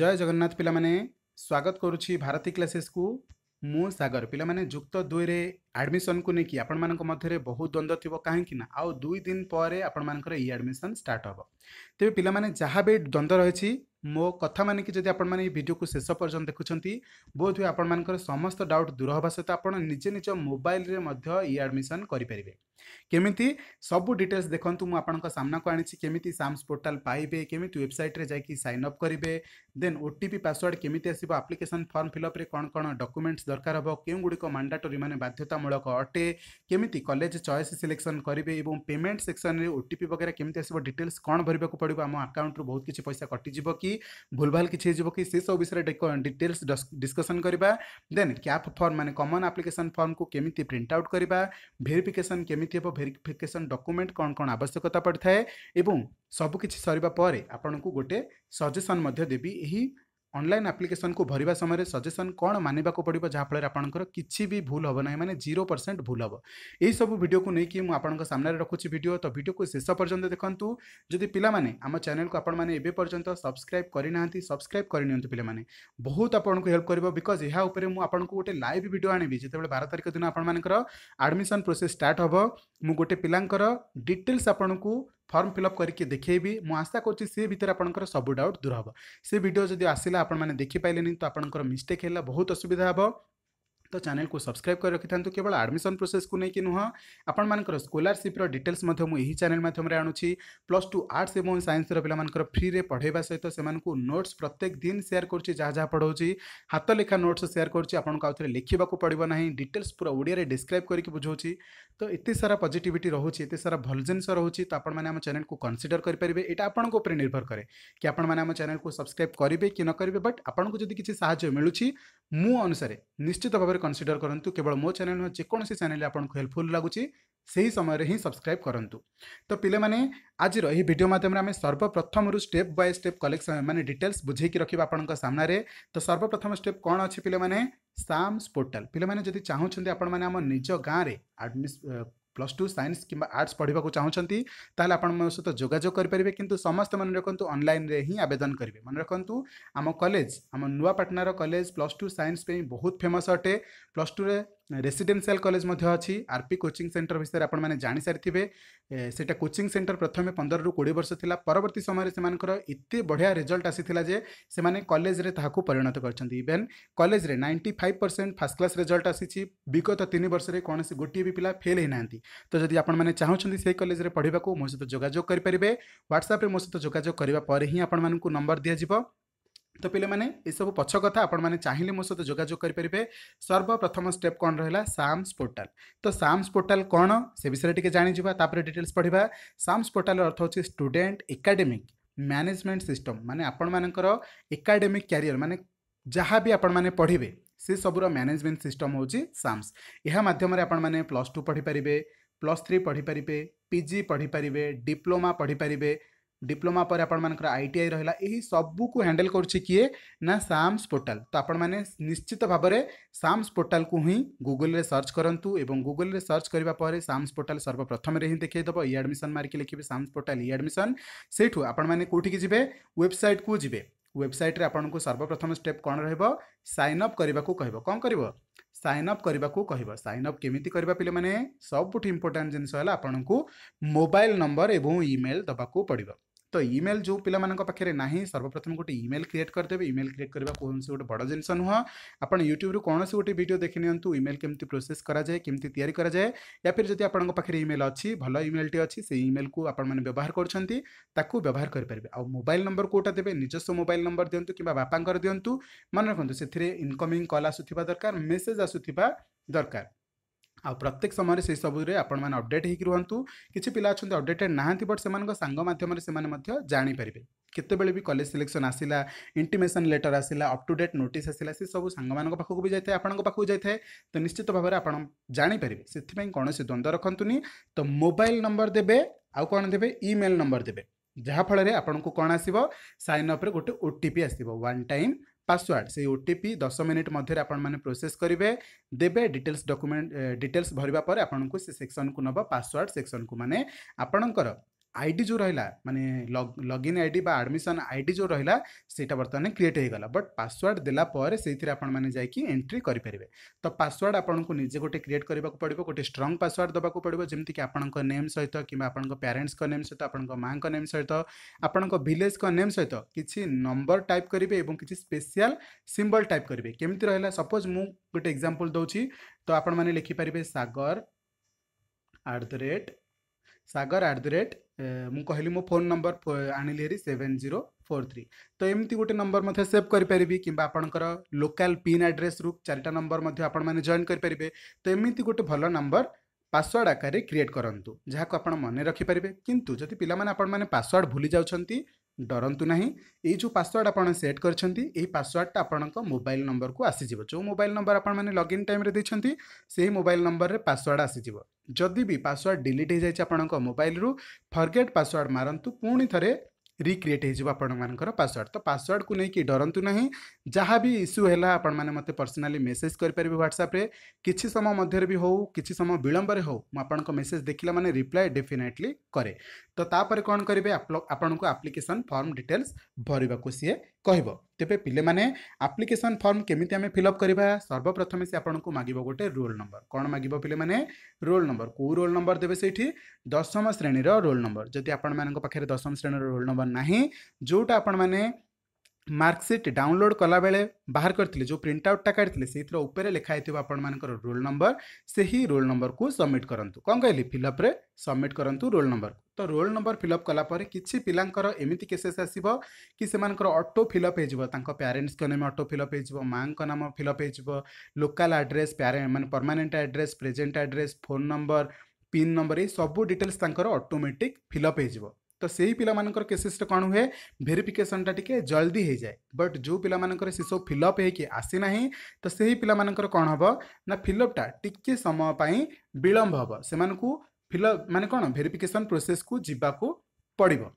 জয় জগন্নাথ পিলামানে স্বাগত করুছি ভারতী ক্লাসেসকু ମୁଁ ସାଗର ପିଲାମାନେ ଯୁକ୍ତ ଦୁଇରେ ଆଡ଼ମିସନ୍କୁ ନେଇକି ଆପଣମାନଙ୍କ ମଧ୍ୟରେ ବହୁତ ଦ୍ୱନ୍ଦ୍ୱ ଥିବ କାହିଁକି ନା ଆଉ ଦୁଇ ଦିନ ପରେ ଆପଣମାନଙ୍କର ଇ ଆଡ଼ମିସନ୍ ଷ୍ଟାର୍ଟ ହେବ ତେବେ ପିଲାମାନେ ଯାହା ବି ଦ୍ୱନ୍ଦ୍ୱ ରହିଛି ମୋ କଥା ମାନିକି ଯଦି ଆପଣମାନେ ଏଇ ଭିଡ଼ିଓକୁ ଶେଷ ପର୍ଯ୍ୟନ୍ତ ଦେଖୁଛନ୍ତି ବୋଧ ହୁଏ ଆପଣମାନଙ୍କର ସମସ୍ତ ଡାଉଟ୍ ଦୂର ହେବା ସହିତ ଆପଣ ନିଜେ ନିଜ ମୋବାଇଲରେ ମଧ୍ୟ ଇ ଆଡ଼ମିସନ୍ କରିପାରିବେ କେମିତି ସବୁ ଡିଟେଲ୍ସ ଦେଖନ୍ତୁ ମୁଁ ଆପଣଙ୍କ ସାମ୍ନାକୁ ଆଣିଛି କେମିତି ସାମ୍ସ ପୋର୍ଟାଲ ପାଇବେ କେମିତି ୱେବସାଇଟ୍ରେ ଯାଇକି ସାଇନ୍ ଅପ୍ କରିବେ ଦେନ୍ ଓ ଟି ପି ପାସୱାର୍ଡ଼ କେମିତି ଆସିବ ଆପ୍ଲିକେସନ୍ ଫର୍ମ ଫିଲ୍ଅପ୍ରେ କ'ଣ କ'ଣ ଡକ୍ୟୁମେଣ୍ଟସ୍ ଦରକାର ହେବ କେଉଁଗୁଡ଼ିକ ମାଣ୍ଡାଟୋରୀ ମାନେ ବାଧ୍ୟତାମୂଳକ ଅଟେ କେମିତି କଲେଜ ଚଏସ୍ ସିଲେକ୍ସନ୍ କରିବେ ଏବଂ ପେମେଣ୍ଟ ସେକ୍ସନ୍ରେ ଓ ଟି ପି ବଗେରା କେମିତି ଆସିବ ଡିଟେଲ୍ସ କ'ଣ ଭରିବାକୁ ପଡ଼ିବ ଆମ ଆକାଉଣ୍ଟରୁ ବହୁତ କିଛି ପଇସା କଟିଯିବ କି भूलभाल किसी हो सब विषय डिटेल्स डिस्कसन करवा देन क्या फर्म मैंने कमन आप्लिकेसन फर्म को कमी प्रिंट आउट करवा भेरिफिकेसन केमी हम भेरिफिकेसन डकुमेंट कौन कौन आवश्यकता पड़ता है सबकि सरपर आपन को गोटे सजेसन देवी ଅନଲାଇନ୍ ଆପ୍ଲିକେସନ୍କୁ ଭରିବା ସମୟରେ ସଜେସନ୍ କ'ଣ ମାନିବାକୁ ପଡ଼ିବ ଯାହାଫଳରେ ଆପଣଙ୍କର କିଛି ବି ଭୁଲ ହେବ ନାହିଁ ମାନେ ଜିରୋ ପରସେଣ୍ଟ ଭୁଲ ହେବ ଏହିସବୁ ଭିଡ଼ିଓକୁ ନେଇକି ମୁଁ ଆପଣଙ୍କ ସାମ୍ନାରେ ରଖୁଛି ଭିଡ଼ିଓ ତ ଭିଡ଼ିଓକୁ ଶେଷ ପର୍ଯ୍ୟନ୍ତ ଦେଖନ୍ତୁ ଯଦି ପିଲାମାନେ ଆମ ଚ୍ୟାନେଲକୁ ଆପଣମାନେ ଏବେ ପର୍ଯ୍ୟନ୍ତ ସବସ୍କ୍ରାଇବ୍ କରିନାହାନ୍ତି ସବସ୍କ୍ରାଇବ୍ କରିନିଅନ୍ତୁ ପିଲାମାନେ ବହୁତ ଆପଣଙ୍କୁ ହେଲ୍ପ କରିବ ବିକଜ୍ ଏହା ଉପରେ ମୁଁ ଆପଣଙ୍କୁ ଗୋଟେ ଲାଇଭ୍ ଭିଡ଼ିଓ ଆଣିବି ଯେତେବେଳେ ବାର ତାରିଖ ଦିନ ଆପଣମାନଙ୍କର ଆଡ଼ମିସନ୍ ପ୍ରୋସେସ୍ ଷ୍ଟାର୍ଟ ହେବ ମୁଁ ଗୋଟେ ପିଲାଙ୍କର ଡିଟେଲ୍ସ ଆପଣଙ୍କୁ फर्म फिलअप करके देखेबी मुशा कर भितर आपर सब डाउट दूर हे सी भिडियो जब आसा आपने देखिपारे तो आपंकर मिस्टेक है बहुत असुविधा हाँ তো চ্যানেল কো সাবস্ক্রাইব কৰি ৰাখিতাতো কেৱল এডমিছন প্ৰচেছ কো নহয় কি নহ আপন মানকৰ স্কোলাৰশ্বিপৰ ডিটেলছ মই এই চেনেলৰ মাধ্যমৰে আনুচি প্লাস 2 আৰ্টছ এৱান সায়েন্সৰ পঢ়ি মানকৰ ফ্রিৰে পঢ়াইবা সেইটো সেমানক নোটছ প্ৰত্যেক দিন শেয়াৰ কৰিছি যা যা পঢ়োছি হাত লেখা নোটছ শেয়াৰ কৰিছি আপোনাক আউত লিখিবা কো পঢ়িবো নাই ডিটেলছ पुरा ওড়িয়াৰে ডেসক্ৰাইব কৰি কি বুজোছি তো ইতে সৰা পজিটিভিটি ৰহুচি ইতে সৰা ভালজেনছ ৰহুচি তা আপোন মানে আমা চেনেল কো কনসিডাৰ কৰি পৰিব এটা আপোনাক ওপৰ নিৰ্ভৰ কৰে কি আপোন মানে আমা চেনেল কো সাবস্ক্রাইব কৰিবে কি ন কৰিবে বাট আপোনাক যদি কিছি সহায় মেলুচি মু অনুসৰে নিশ্চিতভাৱে କନସିଡର କରନ୍ତୁ କେବଳ ମୋ ଚ୍ୟାନେଲ୍ ନୁହେଁ ଯେକୌଣସି ଚ୍ୟାନେଲ୍ ଆପଣଙ୍କୁ ହେଲ୍ପଫୁଲ୍ ଲାଗୁଛି ସେହି ସମୟରେ ହିଁ ସବସ୍କ୍ରାଇବ୍ କରନ୍ତୁ ତ ପିଲାମାନେ ଆଜିର ଏହି ଭିଡ଼ିଓ ମାଧ୍ୟମରେ ଆମେ ସର୍ବପ୍ରଥମରୁ ଷ୍ଟେପ୍ ବାଇ ଷ୍ଟେପ୍ କଲେକ୍ସନ୍ ମାନେ ଡିଟେଲ୍ସ ବୁଝେଇକି ରଖିବା ଆପଣଙ୍କ ସାମ୍ନାରେ ତ ସର୍ବପ୍ରଥମ ଷ୍ଟେପ୍ କ'ଣ ଅଛି ପିଲାମାନେ ସାମ୍ସ ପୋର୍ଟାଲ୍ ପିଲାମାନେ ଯଦି ଚାହୁଁଛନ୍ତି ଆପଣମାନେ ଆମ ନିଜ ଗାଁରେ ଆଡ଼ମିସ୍ ପ୍ଲସ୍ ଟୁ ସାଇନ୍ସ କିମ୍ବା ଆର୍ଟ୍ସ ପଢ଼ିବାକୁ ଚାହୁଁଛନ୍ତି ତାହେଲେ ଆପଣମାନଙ୍କ ସହିତ ଯୋଗାଯୋଗ କରିପାରିବେ କିନ୍ତୁ ସମସ୍ତେ ମନେ ରଖନ୍ତୁ ଅନଲାଇନ୍ରେ ହିଁ ଆବେଦନ କରିବେ ମନେ ରଖନ୍ତୁ ଆମ କଲେଜ ଆମ ନୂଆପାଟଣାର କଲେଜ ପ୍ଲସ୍ ଟୁ ସାଇନ୍ସ ପାଇଁ ବହୁତ ଫେମସ୍ ଅଟେ ପ୍ଲସ୍ ଟୁରେ ରେସିଡେନ୍ସିଆଲ କଲେଜ ମଧ୍ୟ ଅଛି ଆର୍ପି କୋଚିଂ ସେଣ୍ଟର ବିଷୟରେ ଆପଣମାନେ ଜାଣିସାରିଥିବେ ସେଇଟା କୋଚିଂ ସେଣ୍ଟର ପ୍ରଥମେ ପନ୍ଦରରୁ କୋଡ଼ିଏ ବର୍ଷ ଥିଲା ପରବର୍ତ୍ତୀ ସମୟରେ ସେମାନଙ୍କର ଏତେ ବଢ଼ିଆ ରେଜଲ୍ଟ ଆସିଥିଲା ଯେ ସେମାନେ କଲେଜରେ ତାହାକୁ ପରିଣତ କରିଛନ୍ତି ଇଭେନ୍ କଲେଜରେ ninety five percent first class result ଆସିଛି ବିଗତ ତିନି ବର୍ଷରେ କୌଣସି ଗୋଟିଏ ବି ପିଲା ଫେଲ୍ ହୋଇନାହାନ୍ତି ତ ଯଦି ଆପଣମାନେ ଚାହୁଁଛନ୍ତି ସେହି କଲେଜରେ ପଢ଼ିବାକୁ ମୋ ସହିତ ଯୋଗାଯୋଗ କରିପାରିବେ ହ୍ୱାଟ୍ସଆପ୍ରେ ମୋ ସହିତ ଯୋଗାଯୋଗ କରିବା ପରେ ହିଁ ଆପଣମାନଙ୍କୁ ନମ୍ବର ଦିଆଯିବ ତ ପିଲାମାନେ ଏସବୁ ପଛ କଥା ଆପଣମାନେ ଚାହିଁଲେ ମୋ ସହିତ ଯୋଗାଯୋଗ କରିପାରିବେ ସର୍ବପ୍ରଥମ ଷ୍ଟେପ୍ କ'ଣ ରହିଲା ସାମ୍ସ ପୋର୍ଟାଲ ତ ସାମ୍ସ ପୋର୍ଟାଲ କ'ଣ ସେ ବିଷୟରେ ଟିକେ ଜାଣିଯିବା ତାପରେ ଡିଟେଲ୍ସ ପଢ଼ିବା ସାମ୍ସ ପୋର୍ଟାଲର ଅର୍ଥ ହେଉଛି ଷ୍ଟୁଡେଣ୍ଟ ଏକାଡେମିକ୍ ମ୍ୟାନେଜମେଣ୍ଟ ସିଷ୍ଟମ୍ ମାନେ ଆପଣମାନଙ୍କର ଏକାଡେମିକ୍ କ୍ୟାରିୟର ମାନେ ଯାହା ବି ଆପଣମାନେ ପଢ଼ିବେ ସେ ସବୁର ମ୍ୟାନେଜମେଣ୍ଟ ସିଷ୍ଟମ୍ ହେଉଛି ସାମ୍ସ ଏହା ମାଧ୍ୟମରେ ଆପଣମାନେ ପ୍ଲସ୍ ଟୁ ପଢ଼ିପାରିବେ ପ୍ଲସ୍ ଥ୍ରୀ ପଢ଼ିପାରିବେ ପିଜି ପଢ଼ିପାରିବେ ଡିପ୍ଲୋମା ପଢ଼ିପାରିବେ डिप्लोमा पर आपण मान आई टी आई रहा सबू को हैंडल करे ना साम्स पोर्टाल तो आपण मैंने निश्चित भाव में साम्स पोर्टाल को ही गुगुल सर्च करूँ और गुगुल सर्च करापर साम्स पोर्टाल सर्वप्रथम ही देखेदेव इ आडमिशन मारिकी लिखे साम्स पोर्टाल इ आडमिशन से आपठिक जी वेबसाइट को जी वेबसाइट आपन को सर्वप्रथम स्टेप कौन रप करने को कह कौन कर सैनअप करने को कह सप केमी करवा पे मैंने सबुठ इम्पोर्टाट जिनस मोबाइल नंबर एवं इमेल देवाक पड़ा तो इमेल जो पाखे ना सर्वप्रथम गोटे इमेल क्रिएट करदे इमेल क्रिएट करवा कौन से गोटे बड़ जिनस नुह आप यूट्यूब्रु कौन से गोटे भिड देखि इमेल केमी प्रोसेस कराए कमी याए या फिर जब आप इमेल अच्छी भल इमेल अच्छी से इमेल को आपहार करके व्यवहार करेंगे आ मोबाइल नंबर कौटा देते निजस्व मोबाइल नंबर दिंतु कि बापा दिंतु मन रखुद इनकमिंग कल आसूबा दरकार मेसेज आसूबा दरकार ଆଉ ପ୍ରତ୍ୟେକ ସମୟରେ ସେଇ ସବୁରେ ଆପଣମାନେ ଅପଡ଼େଟ୍ ହେଇକି ରୁହନ୍ତୁ କିଛି ପିଲା ଅଛନ୍ତି ଅପଡ଼େଟେଡ଼୍ ନାହାନ୍ତି ବଟ୍ ସେମାନଙ୍କ ସାଙ୍ଗ ମାଧ୍ୟମରେ ସେମାନେ ମଧ୍ୟ ଜାଣିପାରିବେ କେତେବେଳେ ବି କଲେଜ ସିଲେକ୍ସନ୍ ଆସିଲା ଇଣ୍ଟିମେସନ୍ ଲେଟର୍ ଆସିଲା ଅପ୍ ଟୁ ଡେଟ୍ ନୋଟିସ୍ ଆସିଲା ସେ ସବୁ ସାଙ୍ଗମାନଙ୍କ ପାଖକୁ ବି ଯାଇଥାଏ ଆପଣଙ୍କ ପାଖକୁ ଯାଇଥାଏ ତ ନିଶ୍ଚିତ ଭାବରେ ଆପଣ ଜାଣିପାରିବେ ସେଥିପାଇଁ କୌଣସି ଦ୍ୱନ୍ଦ୍ୱ ରଖନ୍ତୁନି ତ ମୋବାଇଲ୍ ନମ୍ବର ଦେବେ ଆଉ କ'ଣ ଦେବେ ଇମେଲ୍ ନମ୍ବର ଦେବେ ଯାହାଫଳରେ ଆପଣଙ୍କୁ କ'ଣ ଆସିବ ସାଇନ୍ ଅପ୍ରେ ଗୋଟେ ଓ ଟି ପି ଆସିବ ୱାନ୍ ଟାଇମ୍ ପାସୱାର୍ଡ଼ ସେଇ ଓ ଟି ପି ଦଶ ମିନିଟ୍ ମଧ୍ୟରେ ଆପଣମାନେ ପ୍ରୋସେସ୍ କରିବେ ଦେବେ ଡିଟେଲ୍ସ ଡକୁମେଣ୍ଟ ଡିଟେଲ୍ସ ଭରିବା ପରେ ଆପଣଙ୍କୁ ସେ ସେକ୍ସନକୁ ନେବ ପାସୱାର୍ଡ଼ ସେକ୍ସନକୁ ମାନେ ଆପଣଙ୍କର आईडी जो रहा माने लगइन आईडी बा आडमिशन आईडी जो रहा ସେଇଟା ବର୍ତ୍ତମାନ କ୍ରିଏଟ୍ ହୋଇଗଲା ବଟ୍ ପାସୱାର୍ଡ଼ ଦେଲା ପରେ ସେଇଥିରେ ଆପଣମାନେ ଯାଇକି ଏଣ୍ଟ୍ରି କରିପାରିବେ ତ ପାସୱାର୍ଡ଼ ଆପଣଙ୍କୁ ନିଜେ ଗୋଟେ କ୍ରିଏଟ୍ କରିବାକୁ ପଡ଼ିବ ଗୋଟେ ଷ୍ଟ୍ରଙ୍ଗ ପାସୱାର୍ଡ଼ ଦେବାକୁ ପଡ଼ିବ ଯେମିତିକି ଆପଣଙ୍କ ନେମ୍ ସହିତ କିମ୍ବା ଆପଣଙ୍କ ପ୍ୟାରେଣ୍ଟସ୍ଙ୍କ ନେମ୍ ସହିତ ଆପଣଙ୍କ ମାଆଙ୍କ ନେମ୍ ସହିତ ଆପଣଙ୍କ ଭିଲେଜଙ୍କ ନେମ୍ ସହିତ କିଛି ନମ୍ବର ଟାଇପ୍ କରିବେ ଏବଂ କିଛି ସ୍ପେଶିଆଲ୍ ସିମ୍ବଲ୍ ଟାଇପ୍ କରିବେ କେମିତି ରହିଲା ସପୋଜ୍ ମୁଁ ଗୋଟେ ଏକ୍ଜାମ୍ପଲ୍ ଦେଉଛି ତ ଆପଣମାନେ ଲେଖିପାରିବେ Sagar at the rate Sagar at the rate ମୁଁ କହିଲି ମୋ ଫୋନ୍ ନମ୍ବର ଆଣିଲି ହେରି ସେଭେନ୍ ଜିରୋ ଫୋର୍ ଥ୍ରୀ ତ ଏମିତି ଗୋଟେ ନମ୍ବର ମଧ୍ୟ ସେଭ୍ କରିପାରିବି କିମ୍ବା ଆପଣଙ୍କର ଲୋକାଲ୍ ପିନ୍ ଆଡ୍ରେସ୍ରୁ ଚାରିଟା ନମ୍ବର ମଧ୍ୟ ଆପଣମାନେ ଜଏନ୍ କରିପାରିବେ ତ ଏମିତି ଗୋଟେ ଭଲ ନମ୍ବର ପାସୱାର୍ଡ଼ ଆକାରରେ କ୍ରିଏଟ୍ କରନ୍ତୁ ଯାହାକୁ ଆପଣ ମନେ ରଖିପାରିବେ କିନ୍ତୁ ଯଦି ପିଲାମାନେ ଆପଣମାନେ ପାସୱାର୍ଡ଼ ଭୁଲି ଯାଉଛନ୍ତି ଡରନ୍ତୁ ନାହିଁ ଏଇ ଯେଉଁ ପାସୱାର୍ଡ଼ ଆପଣ ସେଟ୍ କରିଛନ୍ତି ଏଇ ପାସୱାର୍ଡ଼ଟା ଆପଣଙ୍କ ମୋବାଇଲ ନମ୍ବରକୁ ଆସିଯିବ ଯେଉଁ ମୋବାଇଲ ନମ୍ବର ଆପଣମାନେ ଲଗ୍ଇନ୍ ଟାଇମ୍ରେ ଦେଇଛନ୍ତି ସେହି ମୋବାଇଲ ନମ୍ବରରେ ପାସୱାର୍ଡ଼ ଆସିଯିବ ଯଦି ବି ପାସୱାର୍ଡ଼ ଡିଲିଟ୍ ହୋଇଯାଇଛି ଆପଣଙ୍କ ମୋବାଇଲରୁ ଫର୍ଗେଟ୍ ପାସୱାର୍ଡ଼ ମାରନ୍ତୁ ପୁଣି ଥରେ रिक्रिएट होकर पासवर्ड तो पासवर्ड को लेकिन डरतु ना जहाँ भी इश्यू है आपण मैंने मतलब पर्सनाली मेसेज करेंगे ह्वाट्सअप्रे कि समय मध्य भी हो कि समय विलंबर हो आपण मेसेज देखने मैंने रिप्लाय डेफिनेटली कै तो कौन करेंगे आपण को आप्लिकेसन फर्म डिटेल्स भरवाक सीए कह तेरे पे आप्लिकेसन फर्म केमी आम फिलअप करवा सर्वप्रथमें से आपको माग गोटे रोल नंबर कौन माग पे रोल नंबर कौ रोल नंबर देवे से दशम श्रेणीर रोल नंबर जब आपण दशम श्रेणी रोल नंबर ना जोटा आपण मैंने मार्कसीट डाउनलोड कला बेले बाहर करते जो प्रिंट आउटा काढ़ते लिखाई थी आपर रोल नंबर से ही रोल नंबर को सबमिट करूँ कौन कहली फिलअप्रे सबमिट करूँ रोल नंबर तो रोल नंबर फिलअप कलापर कि पिलांर एमती केसेस आसो कि से अटो फिलअप होारेन्ट्स नाम अटो फिलअप हो नाम फिलअप हो लोकाल आड्रेस प्यारे मैंने permanent address present address phone number pin number ये सब डिटेल्स अटोमेटिक फिलअप हो तो से ही पिलार केसेसटे कौन हुए भेरिफिकेसन टे जल्दी हो जाए बट जो पिला सब फिलअप होसीना तो से ही पिलार कौन हम ना फिलअपटा टी समयपाई विलंब हम से फिलअप मानने कौन भेरिफिकेसन प्रोसेस को जवाक पड़ो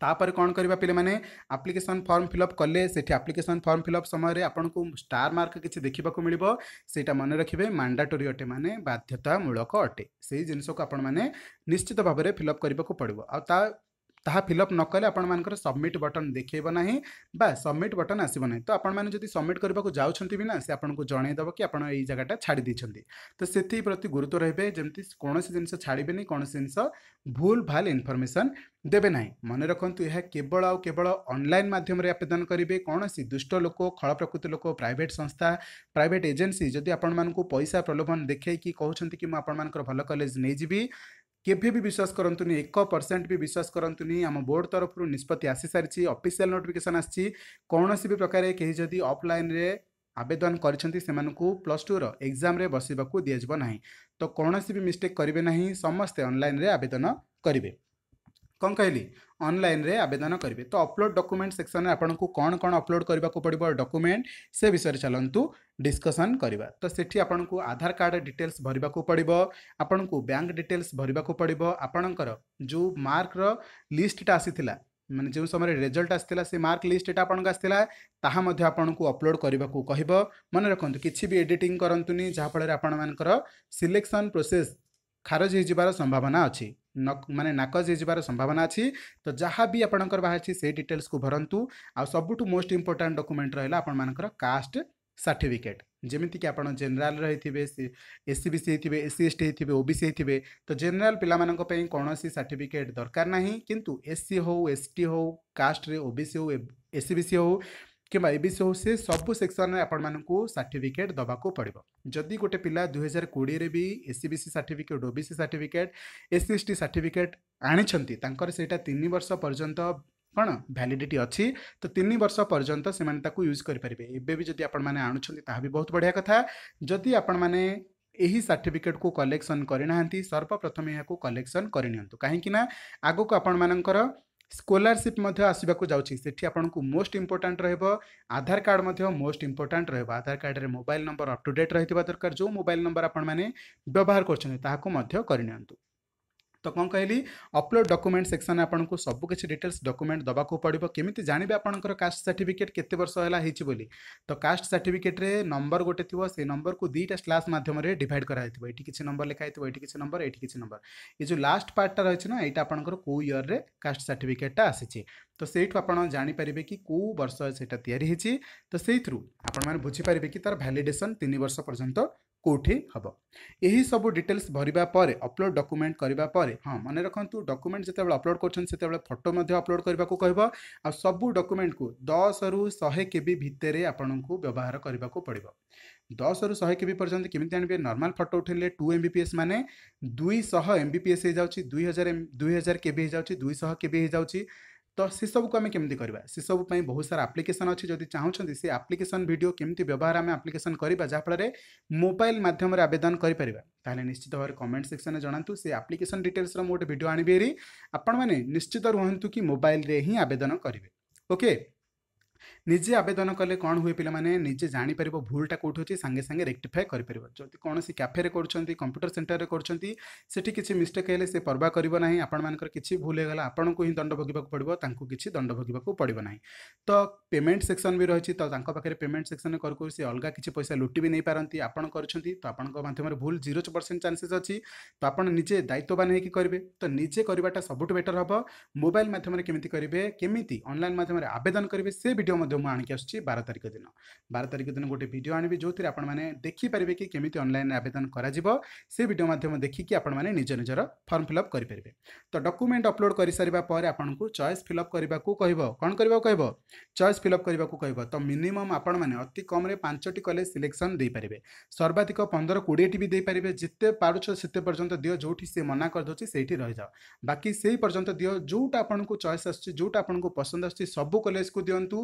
तापर कौन करवा पे आप्लिकेसन फर्म फिलअप कले आप्लिकेसन फर्म फिलअप समय आपको स्टार मार्क किसी देखा मिले से मन रखिए मैंडाटोरी अटे मैंने बाध्यतामूलक अटे से जिनस को आपने निश्चित भाव में फिलअप करने को पड़ो आ ता फिलअप नक आपर सबमिट बटन देखेब ना बा सबमिट बटन आसब तो आपड़ी सबमिट करने को जाऊँच से आपको जनईदेव कि आप जगह छाड़ देते तो से प्रति गुरुत्व रेबे जमी कौन जिन छाड़े नहीं कौन जिन भूल भाल इनफर्मेसन देवे ना मन रखु यह केवल आउ केवल अनलाइन मध्यम आवेदन करेंगे कौन दुष्ट लोक खल प्रकृति लोक प्राइट संस्था प्राइट एजेन्सी जदि आपण पैसा प्रलोभन देखिए कहते कि मुझे भल कलेज नहीं नहींजी কেবে ବି ବିଶ୍ୱାସ କରନ୍ତୁନି ଏକ ପରସେଣ୍ଟ ବି ବିଶ୍ୱାସ କରନ୍ତୁନି ଆମ ବୋର୍ଡ଼ ତରଫରୁ ନିଷ୍ପତ୍ତି ଆସିସାରିଛି ଅଫିସିଆଲ ନୋଟିଫିକେସନ୍ ଆସିଛି କୌଣସି ବି ପ୍ରକାରେ କେହି ଯଦି ଅଫଲାଇନ୍ରେ ଆବେଦନ କରିଛନ୍ତି ସେମାନଙ୍କୁ ପ୍ଲସ୍ ଟୁର ଏକ୍ଜାମ୍ରେ ବସିବାକୁ ଦିଆଯିବ ନାହିଁ ତ କୌଣସି ବି ମିଷ୍ଟେକ୍ କରିବେ ନାହିଁ ସମସ୍ତେ ଅନଲାଇନ୍ରେ ଆବେଦନ କରିବେ କ'ଣ କହିଲି ଅନଲାଇନ୍ରେ ଆବେଦନ କରିବେ ତ ଅପଲୋଡ଼ ଡକୁମେଣ୍ଟ ସେକ୍ସନରେ ଆପଣଙ୍କୁ କ'ଣ କ'ଣ ଅପଲୋଡ଼ କରିବାକୁ ପଡ଼ିବ ଡକୁମେଣ୍ଟ ସେ ବିଷୟରେ ଚାଲନ୍ତୁ ଡିସ୍କସନ୍ କରିବା ତ ସେଠି ଆପଣଙ୍କୁ ଆଧାର କାର୍ଡ଼ ଡିଟେଲ୍ସ ଭରିବାକୁ ପଡ଼ିବ ଆପଣଙ୍କୁ ବ୍ୟାଙ୍କ ଡିଟେଲ୍ସ ଭରିବାକୁ ପଡ଼ିବ ଆପଣଙ୍କର ଯେଉଁ ମାର୍କର ଲିଷ୍ଟଟା ଆସିଥିଲା ମାନେ ଯେଉଁ ସମୟରେ ରେଜଲ୍ଟ ଆସିଥିଲା ସେ ମାର୍କ ଲିଷ୍ଟଟା ଆପଣଙ୍କୁ ଆସିଥିଲା ତାହା ମଧ୍ୟ ଆପଣଙ୍କୁ ଅପଲୋଡ଼ କରିବାକୁ କହିବ ମନେ ରଖନ୍ତୁ କିଛି ବି ଏଡ଼ିଟିଂ କରନ୍ତୁନି ଯାହାଫଳରେ ଆପଣମାନଙ୍କର ସିଲେକ୍ସନ୍ ପ୍ରୋସେସ୍ ଖାରଜ ହୋଇଯିବାର ସମ୍ଭାବନା ଅଛି ମାନେ ନାକଚ ହେଇଯିବାର ସମ୍ଭାବନା ଅଛି ତ ଯାହା ବି ଆପଣଙ୍କର ବାହାରିଛି ସେଇ ଡିଟେଲ୍ସକୁ ଭରନ୍ତୁ ଆଉ ସବୁଠୁ ମୋଷ୍ଟ ଇମ୍ପୋର୍ଟାଣ୍ଟ ଡକୁମେଣ୍ଟ ରହିଲା ଆପଣମାନଙ୍କର କାଷ୍ଟ ସାର୍ଟିଫିକେଟ୍ ଯେମିତିକି ଆପଣ ଜେନେରାଲରେ ହେଇଥିବେ ଏସ୍ସି ବି ସି ହେଇଥିବେ ଏସ୍ସି ଏସ୍ ଟି ହେଇଥିବେ ଓ ବି ସି ହେଇଥିବେ ତ ଜେନେରାଲ ପିଲାମାନଙ୍କ ପାଇଁ କୌଣସି ସାର୍ଟିଫିକେଟ୍ ଦରକାର ନାହିଁ କିନ୍ତୁ ଏସ୍ସି ହେଉ ଏସ୍ ଟି ହେଉ କାଷ୍ଟରେ ଓ ବି ସି ହେଉ ଏସ୍ସି ବି ସି ହେଉ किंवा ए बी सी हूँ सी सब सेक्सन सार्टिफिकेट देवाक पड़ो जदि गोटे पिला दुईार कोड़े भी C certificate OBC certificate S C S T certificate आनी तीन वर्ष पर्यंत कौन भैलीडिटी अच्छी तो तीन वर्ष पर्यंत से यूज करेंगे एवं भी जब आपंता बहुत बढ़िया कथा जदि आपण मैंने यही सार्टिफिकेट को कलेक्शन करना सर्वप्रथम यह कलेक्शन करनी कहीं आगक आपण मानक ସ୍କଲାରସିପ୍ ମଧ୍ୟ ଆସିବାକୁ ଯାଉଛି ସେଠି ଆପଣଙ୍କୁ ମୋଷ୍ଟ ଇମ୍ପୋର୍ଟାଣ୍ଟ ରହିବ ଆଧାର କାର୍ଡ଼ ମଧ୍ୟ ମୋଷ୍ଟ ଇମ୍ପୋର୍ଟାଣ୍ଟ ରହିବ ଆଧାର କାର୍ଡ଼ରେ mobile number up to date ରହିଥିବା ଦରକାର ଯେଉଁ ମୋବାଇଲ୍ ନମ୍ବର ଆପଣମାନେ ବ୍ୟବହାର କରୁଛନ୍ତି ତାହାକୁ ମଧ୍ୟ କରିନିଅନ୍ତୁ तो कौन कहली अपलोड डकुमेंट सेक्शन आपको सबकिछ डिटेल्स डकुमेंट को पड़ो केमी जानवे आपंकर कास्ट सार्टिफिकेट केते वर्ष है बोली तो कास्ट सार्टिफिकेट्रे नंबर गोटे थी से नंबर को दुईटा स्लास मध्यम डिवाइड कराई किसी नंबर लिखाई थोड़ी किसी नंबर ये किसी नंबर ये जो लास्ट पार्टा रही ना यहाँ आपंकर कौ इयर कास्ट सार्टिफिकेटा आसी तो ସେଇଠୁ ଆପଣ ଜାଣିପାରିବେ କି କେଉଁ ବର୍ଷ ସେଇଟା ତିଆରି ହେଇଛି ତ ସେଇଥିରୁ ଆପଣମାନେ ବୁଝିପାରିବେ କି ତା'ର ଭ୍ୟାଲିଡେସନ୍ ତିନି कौटी हम यही सब डिटेल्स भरवापर अपलोड डकुमेंट करापर हाँ मन रखु डकुमेंट जिते अपलोड करते फटो अपलोड करने को कह आ सब डकुमेंट को दस रु शहे के बी भितर आपण को व्यवहार करने को पड़ दस रु शहे के बी पर्यटन केमी आने नर्माल फटो उठे टू एम बिपीएस मैंने दुईश एम बिपीएस दुई हजार दुई हजार के बी हो दुईश के बी हो तो सब कुछ कमी करवा से सब बहुत सारा आप्लिकेसन अच्छे जदि चाहते से आप्लिकेसन भिड केमी व्यवहार आम आप्लिकेसन करवा जहाँफल मोबाइल मध्यम आवेदन करें निश्चित भाव कमेंट सेक्शन में जुड़ा से आप्लिकेसन डिटेल्स मुझे गोटे भिड आपण मैंने निश्चित रुहतु कि मोबाइल में ही आवेदन करेंगे ओके ନିଜେ ଆବେଦନ କଲେ କ'ଣ ହୁଏ ପିଲାମାନେ ନିଜେ ଜାଣିପାରିବ ଭୁଲଟା କେଉଁଠି ଅଛି ସାଙ୍ଗେ ସାଙ୍ଗେ ରେକ୍ଟିଫାଏ କରିପାରିବ ଯଦି କୌଣସି କ୍ୟାଫେରେ କରୁଛନ୍ତି କମ୍ପ୍ୟୁଟର ସେଣ୍ଟରରେ କରୁଛନ୍ତି ସେଠି କିଛି ମିଷ୍ଟେକ୍ ହେଲେ ସେ ପର୍ବା କରିବ ନାହିଁ ଆପଣମାନଙ୍କର କିଛି ଭୁଲ ହେଇଗଲା ଆପଣଙ୍କୁ ହିଁ ଦଣ୍ଡ ଭୋଗିବାକୁ ପଡ଼ିବ ତାଙ୍କୁ କିଛି ଦଣ୍ଡ ଭୋଗିବାକୁ ପଡ଼ିବ ନାହିଁ ତ ପେମେଣ୍ଟ ସେକ୍ସନ୍ ବି ରହିଛି ତ ତାଙ୍କ ପାଖରେ ପେମେଣ୍ଟ ସେକ୍ସନ୍ କରୁ କରୁ ସେ ଅଲଗା କିଛି ପଇସା ଲୁଟି ବି ନେଇପାରନ୍ତି ଆପଣ କରିଛନ୍ତି ତ ଆପଣଙ୍କ ମାଧ୍ୟମରେ ଭୁଲ ଜିରୋ ପରସେଣ୍ଟ ଚାନ୍ସେସ୍ ଅଛି ତ ଆପଣ ନିଜେ ଦାୟିତ୍ୱବାନ ହେଇକି କରିବେ ତ ନିଜେ କରିବାଟା ସବୁଠୁ ବେଟର୍ ହେବ ମୋବାଇଲ ମାଧ୍ୟମରେ କେମିତି କରିବେ କେମିତି ଅନଲାଇନ୍ ମାଧ୍ୟମରେ ଆବେଦନ କରିବେ ସେ ଭିଡ଼ିଓ ଭିଡ଼ିଓ ମଧ୍ୟ ମୁଁ ଆଣିକି ଆସୁଛି ବାର ତାରିଖ ଦିନ ବାର ତାରିଖ ଦିନ ଗୋଟେ ଭିଡ଼ିଓ ଆଣିବି ଯେଉଁଥିରେ ଆପଣମାନେ ଦେଖିପାରିବେ କି କେମିତି ଅନଲାଇନ୍ରେ ଆବେଦନ କରାଯିବ ସେ ଭିଡ଼ିଓ ମାଧ୍ୟମ ଦେଖିକି ଆପଣମାନେ ନିଜ ନିଜର ଫର୍ମ ଫିଲ୍ଅପ୍ କରିପାରିବେ ତ ଡକୁମେଣ୍ଟ ଅପଲୋଡ଼ କରିସାରିବା ପରେ ଆପଣଙ୍କୁ ଚଏସ୍ ଫିଲ୍ଅପ୍ କରିବାକୁ କହିବ କ'ଣ କରିବାକୁ କହିବ ଚଏସ୍ ଫିଲ୍ଅପ୍ କରିବାକୁ କହିବ ତ ମିନିମମ୍ ଆପଣମାନେ ଅତି କମ୍ରେ ପାଞ୍ଚଟି କଲେଜ ସିଲେକ୍ସନ୍ ଦେଇପାରିବେ ସର୍ବାଧିକ ପନ୍ଦର କୋଡ଼ିଏଟି ବି ଦେଇପାରିବେ ଯେତେ ପାରୁଛ ସେତେ ପର୍ଯ୍ୟନ୍ତ ଦିଅ ଯେଉଁଠି ସେ ମନା କରିଦେଉଛି ସେଇଠି ରହିଯାଅ ବାକି ସେଇ ପର୍ଯ୍ୟନ୍ତ ଦିଅ ଯେଉଁଟା ଆପଣଙ୍କୁ ଚଏସ୍ ଆସୁଛି ଯେଉଁଟା ଆପଣଙ୍କୁ ପସନ୍ଦ ଆସୁଛି ସବୁ କଲେଜକୁ ଦିଅନ୍ତୁ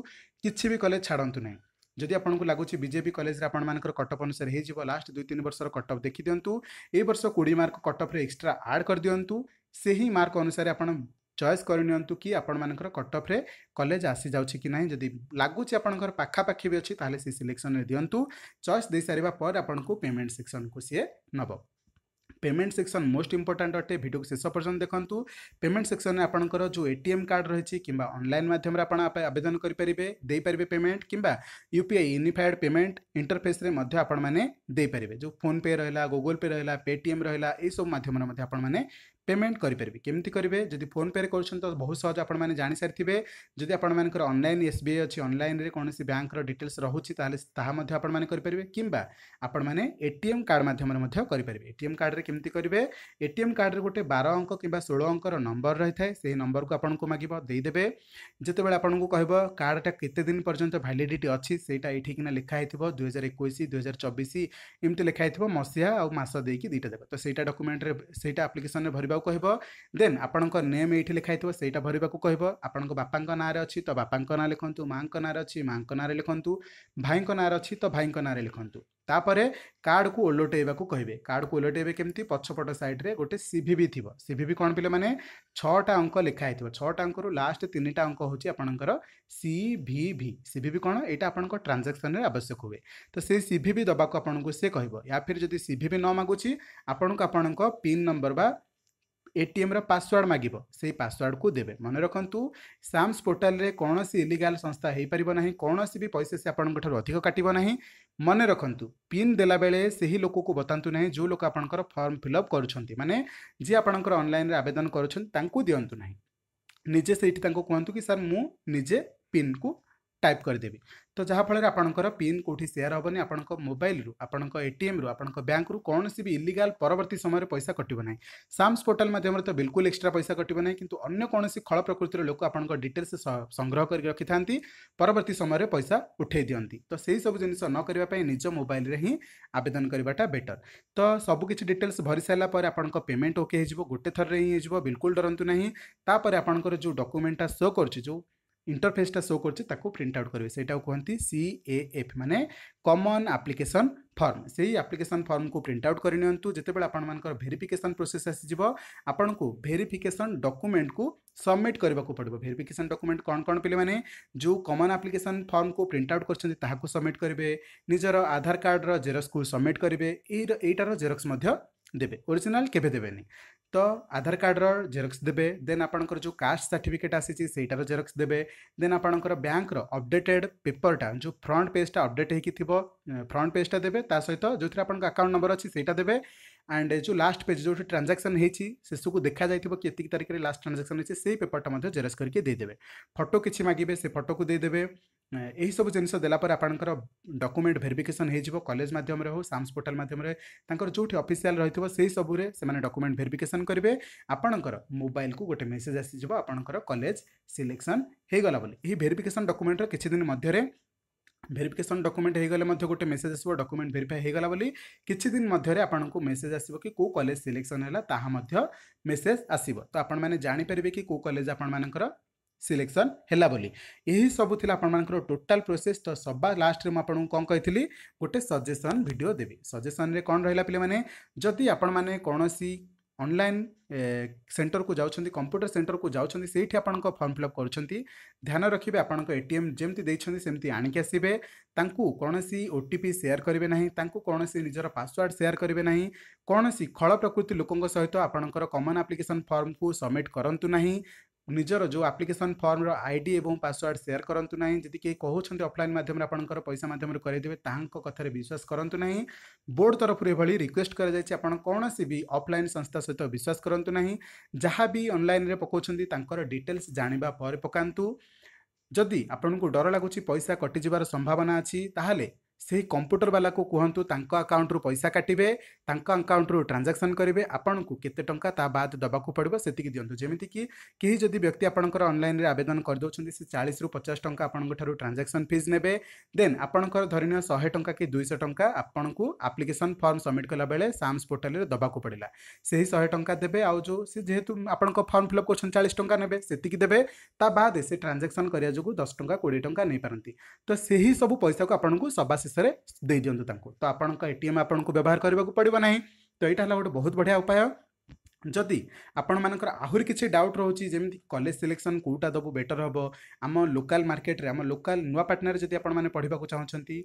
କିଛି ବି କଲେଜ ଛାଡ଼ନ୍ତୁ ନାହିଁ ଯଦି ଆପଣଙ୍କୁ ଲାଗୁଛି ବିଜେପି କଲେଜରେ ଆପଣମାନଙ୍କର କଟଅଫ୍ ଅନୁସାରେ ହେଇଯିବ ଲାଷ୍ଟ ଦୁଇ ତିନି ବର୍ଷର କଟଅଫ୍ ଦେଖିଦିଅନ୍ତୁ ଏଇ ବର୍ଷ କୋଡ଼ିଏ ମାର୍କ କଟଅଫ୍ରେ ଏକ୍ସଟ୍ରା ଆଡ଼୍ କରିଦିଅନ୍ତୁ ସେହି ମାର୍କ ଅନୁସାରେ ଆପଣ ଚଏସ୍ କରିନିଅନ୍ତୁ କି ଆପଣମାନଙ୍କର କଟଅଫ୍ରେ କଲେଜ ଆସିଯାଉଛି କି ନାହିଁ ଯଦି ଲାଗୁଛି ଆପଣଙ୍କର ପାଖାପାଖି ବି ଅଛି ତାହେଲେ ସେ ସିଲେକ୍ସନ୍ରେ ଦିଅନ୍ତୁ ଚଏସ୍ ଦେଇସାରିବା ପରେ ଆପଣଙ୍କୁ ପେମେଣ୍ଟ ସେକ୍ସନ୍କୁ ସିଏ ନେବ पेमेंट सेक्शन मोस्ट इंपोर्टाट अटे भिड को शेष पर्यटन देखते पेमेंट सेक्शन में आपंकर जो एटीएम कार्ड रही किनलाइन मध्यम आवेदन करेंगे पेमेंट कि यूपीआई यूनिफाएड पेमेंट इंटरफेस आपने जो फोन पे रहा गुगुल पे रहा पेटीएम रहा यह सब मध्यम পেমেন্ট করিপারে কেমি করবে যদি ফোনপে করছেন তো বহু সহজ আপনার জাঁসারিবে যদি আপনার অনলাইন এসবিআই অছি অনলাইনে কোণী ব্যাঙ্কর ডিটেলস রয়েছে তাহলে তাহা আপনার করিপারে কিংবা আপনার এটিএম কার্ড মাধ্যমে করিপারে এটিএম কার্ডে কেমি করবে এটিএম কার্ডে গোটে বার অঙ্ক কিংবা ষোল অঙ্কর নম্বর রয়েছে সেই নম্বরক আপনার মাগব ଦେଇଦେବେ ଯେତେବେଳେ ଆପଣଙ୍କୁ କହିବ କାର୍ଡ଼ଟା କେତେ ଦିନ ପର୍ଯ୍ୟନ୍ତ ଭ୍ୟାଲିଡ଼ିଟି ଅଛି ସେଇଟା ଏଇଠିକିନା ଲେଖା ହେଇଥିବ ଦୁଇହଜାର ଏକୋଇଶ ଦୁଇହଜାର ଚବିଶ ଏମିତି ଲେଖା ହେଇଥିବ ମସିହା ଆଉ ମାସ ଦେଇକି ଦୁଇଟା ଦେବ ତ ସେଇଟା ଡକୁମେଣ୍ଟରେ ସେଇଟା ଆପ୍ଲିକେସନରେ ଭରିବେ ভরবাকে কহব দেন আপনার নেম এইটি লেখা হয়ে সেইটা ভরবাকে কহব আপনার বাপা নাঁরে অছি তো বাপা না লিখতু মা নাঁরে অছি মা নাঁরে লিখতু ভাই নাঁরে অছি তো ভাই নাঁরে লিখতু ତାପରେ କାର୍ଡ଼କୁ ଓଲଟେଇବାକୁ କହିବେ କାର୍ଡ଼କୁ ଓଲଟେଇବେ କେମିତି ପଛପଟ ସାଇଡ଼୍ରେ ଗୋଟେ ସିଭିବି ଥିବ ସିଭିବି କ'ଣ ପିଲାମାନେ ଛଅଟା ଅଙ୍କ ଲେଖା ହେଇଥିବ ଛଅଟା ଅଙ୍କରୁ ଲାଷ୍ଟ ତିନିଟା ଅଙ୍କ ହେଉଛି ଆପଣଙ୍କର ସିଭିଭି ସିଭିବି କ'ଣ ଏଇଟା ଆପଣଙ୍କ ଟ୍ରାନ୍ଜାକ୍ସନ୍ରେ ଆବଶ୍ୟକ ହୁଏ ତ ସେଇ ସିଭିବି ଦେବାକୁ ଆପଣଙ୍କୁ ସେ କହିବ ୟା ଫିର୍ ଯଦି ସିଭିବି ନ ମାଗୁଛି ଆପଣଙ୍କୁ ଆପଣଙ୍କ ପିନ୍ ନମ୍ବର ବା ଏଟିଏମ୍ର ପାସୱାର୍ଡ଼ ମାଗିବ ସେଇ ପାସୱାର୍ଡ଼କୁ ଦେବେ ମନେ ରଖନ୍ତୁ ସାମ୍ସ ପୋର୍ଟାଲରେ କୌଣସି ଇଲିଗାଲ୍ ସଂସ୍ଥା ହେଇପାରିବ ନାହିଁ କୌଣସି ବି ପଇସା ସେ ଆପଣଙ୍କଠାରୁ ଅଧିକ କାଟିବ ନାହିଁ ମନେ ରଖନ୍ତୁ ପିନ୍ ଦେଲାବେଳେ ସେହି ଲୋକକୁ ବତାନ୍ତୁ ନାହିଁ ଯେଉଁ ଲୋକ ଆପଣଙ୍କର ଫର୍ମ ଫିଲ୍ଅପ୍ କରୁଛନ୍ତି ମାନେ ଯିଏ ଆପଣଙ୍କର ଅନଲାଇନ୍ରେ ଆବେଦନ କରୁଛନ୍ତି ତାଙ୍କୁ ଦିଅନ୍ତୁ ନାହିଁ ନିଜେ ସେଇଠି ତାଙ୍କୁ କୁହନ୍ତୁ କି ସାର୍ ମୁଁ ନିଜେ ପିନ୍କୁ टाइप करदेवि तो जहाँफल आपंकर पिन कौटी सेयार हेनी आपंक मोबाइल रू आप एटीएम रू आपंक बैंक रू कौन भी इलिगल परवर्त समय पैसा कटो ना साम्स पोर्टाल मध्यम तो बिल्कुल एक्सट्रा पैसा कटो ना कि अगर कौन खल प्रकृति लोक आप डिटेल्स संग्रह कर रखि था परवर्त समय पैसा उठे दिखती तो से ही सब जिन नक निज मोबाइल हिं आवेदन करवाटा बेटर तो सबकि डिटेल्स भरी सारापर आप पेमेंट ओके गोटे थर में बिल्कुल डरतु ना तापर आपर जो डकुमेंटा शो करो ইন্টরফেসটা শো করছে তাকে প্রিন্ট আউট করবে সেইটাও কুহতি সিএএফ মানে কমন আপ্লিকেসন ফর্ম সেই আপ্লিকেসন ফর্মকে প্রিন্ট আউট করে নিয়ন্তু যেতবে আপনার ভেরিফিকেসন প্রোসেস আসিযোগ আপনার ভেরিফিকেসন ডকুমেন্ট কু सबमिट करने को पड़ो भेरीफिकेसन डकुमेंट कौन कौन पे जो कमन आप्लिकेसन फर्म को प्रिंट आउट कर सबमिट करेंगे निजर आधार कार्डर जेरक्स को सबमिट करेंगे यहीटार जेरक्स देवे ओरिजिनल केबे देबेनी तो आधार कार्डर जेरक्स देवे देन आपंकर जो कास्ट सर्टिफिकेट आईटार जेरक्स देवे देन आपंकर बैंक अपडेटेड पेपरटा जो फ्रंट पेजटा अपडेट हो फ्रंट पेजटा देवे सहित जो थी आप अकाउंट नंबर अच्छे सेटा देवे एंड जो लास्ट पेज जो ट्रांजाक्शन होशु को देखा जाए कि तारीख में लास्ट ट्रांजाक्शन से पेपरटा जेरक्स करके देदेवे फटो किसी मागे से फटो को देदेवे यही सब जिनस देलापर आपर डकुमेंट भेरिफिकेसन होलेज मध्यम हो साम्स पोर्टाल मध्यम जो अफिसील रही थोड़ा से ही सबूत डकुमेंट भेरिफिकेसन करेंगे आपंकर मोबाइल को गोटे मेसेज आसीज आप कलेज सिलेक्शन होगला भेरिफिकेसन डकुमेंटर किसी दिन मध्य भेरिफिकेसन डकुमेंट हो गोटे मेसेज आसो डकुमेंट भेरीफाई होगा कि दिन मध्य आपको मेसेज आसो कि कौ कलेज सिलेक्शन है मेसेज आसो तो आपने जापरेंगे कि कौ कलेज आपर सिलेक्शन है सबूत आपर टोटाल प्रोसेस तो सब लास्ट में आपको कौन कही गोटे सजेसन भिड देवी सजेसन में कौन रहा पे जदि आपण मैंने सेन्टर को जाती कंप्यूटर सेन्टर को जाती से फर्म फिलअप करान रखिए आपं एटीएम जमी देमी आसवे कौन सी ओटीपी सेयार करेंगे ना कौन सी निजर पासवर्ड सेयार करेंगे ना कौन खल प्रकृति लोकों सहित आपण कमन आप्लिकेसन फर्म को सबमिट करूँ ना ନିଜର ଯେଉଁ ଆପ୍ଲିକେସନ୍ ଫର୍ମର ଆଇ ଡ଼ି ଏବଂ ପାସୱାର୍ଡ଼ ସେୟାର କରନ୍ତୁ ନାହିଁ ଯଦି କେହି କହୁଛନ୍ତି ଅଫଲାଇନ୍ ମାଧ୍ୟମରେ ଆପଣଙ୍କର ପଇସା ମାଧ୍ୟମରେ କରାଇଦେବେ ତାହାଙ୍କ କଥାରେ ବିଶ୍ୱାସ କରନ୍ତୁ ନାହିଁ ବୋର୍ଡ଼ ତରଫରୁ ଏଭଳି ରିକ୍ୱେଷ୍ଟ କରାଯାଇଛି ଆପଣ କୌଣସି ବି ଅଫଲାଇନ୍ ସଂସ୍ଥା ସହିତ ବିଶ୍ୱାସ କରନ୍ତୁ ନାହିଁ ଯାହା ବି ଅନଲାଇନ୍ରେ ପକାଉଛନ୍ତି ତାଙ୍କର ଡିଟେଲ୍ସ ଜାଣିବା ପରେ ପକାନ୍ତୁ ଯଦି ଆପଣଙ୍କୁ ଡର ଲାଗୁଛି ପଇସା କଟିଯିବାର ସମ୍ଭାବନା ଅଛି ତାହେଲେ से कंप्यूटर वाला को कहतु अकाउंट रू पैसा काटे अकाउंट रू ट्रांजाक्शन करेंगे आपन को केत टाता बाद को पड़ो से दिंतु जमीती कि जदि व्यक्ति आपंकर अनलाइन आवेदन करदे से चालीस रू पचास टाँग आपंठू ट्रांजाक्शन फिज ने देन आपंकर धरने शहे टाँह कि दुईश टाँग आपको आप्लिकेसन फर्म सबमिट कला बेले साम्स पोर्टाल देवाक पड़ा से ही शहे टाँग देते आउ जो सी जेहतु आप फर्म फिलअप कर चालीस टाँग ने देते बाद से ट्रांजाक्शन करा जो दस टाँग कोड़े टाँग नहीं पारती तो से ही सब पैसा को आपको सबाशे शेष दिंतु तो आपण एटीएम आपको व्यवहार करवाक पड़ा ना तो यहाँ गोटे बहुत बढ़िया उपाय जदि आपण मानक आहरी किसी डाउट रोचे जमी कलेज सिलेक्शन कौटा दबू बेटर हम आम लोकाल मार्केट आम लोकाल नुआ पार्टनर जब आप पढ़ाक चाहते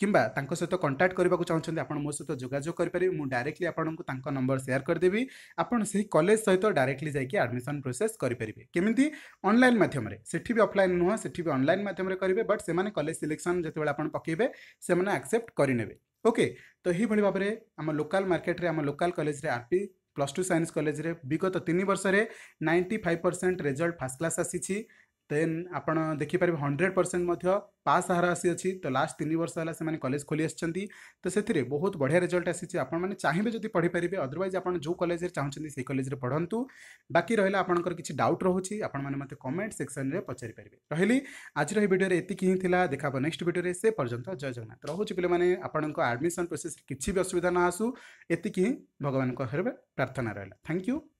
কিংবা তাঁর সহ কন্টাক্ট করা চাহিদা আপনার মো সহ যোগাযোগ করে মু ডাইরেক্টলি আপনার তাঁর নম্বর সেয়ার করেদেবি আপনার সেই কলেজ সহ ডাইরেক্টলি যাই আডমিশন প্রোসেস করে কেমিতি অনলাইন মাধ্যমে সেটি বি অফলাইন নুহ সেটি বি অনলাইন মাধ্যমে করবে বট সে কলেজ সিলেকশন যেত আপনার পকাইবে সে আকসেপ্ট করে নেবে ওকে তো এইভাবে ভাবে আমার লোকাল মার্কেটে আমার লোকাল কলেজে আরপি প্লস টু সাইন্স কলেজে বিগত তিন বর্ষে ninety five percent result first class আসিছি देन आप देखिपर हंड्रेड परसेंट पास हार आसी तो लास्ट तीन वर्ष है से कलेज खोली आ तो से बहुत बढ़िया रिजल्ट आसी चाहिए जब पढ़ी पारे अदरवैज आप जो कलेज चाहूँ से कलेज पढ़ू बाकी रहा आप किसी डाउट रोचे मत कमेंट सेक्शन में पचारिपारे रही आज भिडियो एतिक ही देखा नेक्स्ट भिडियो से पर्यटन जय जगन्नाथ रोचे पे आपको आडमिशन प्रोसेस किसी भी असुविधा न आसू ये ही भगवान प्रार्थना रहा थैंक यू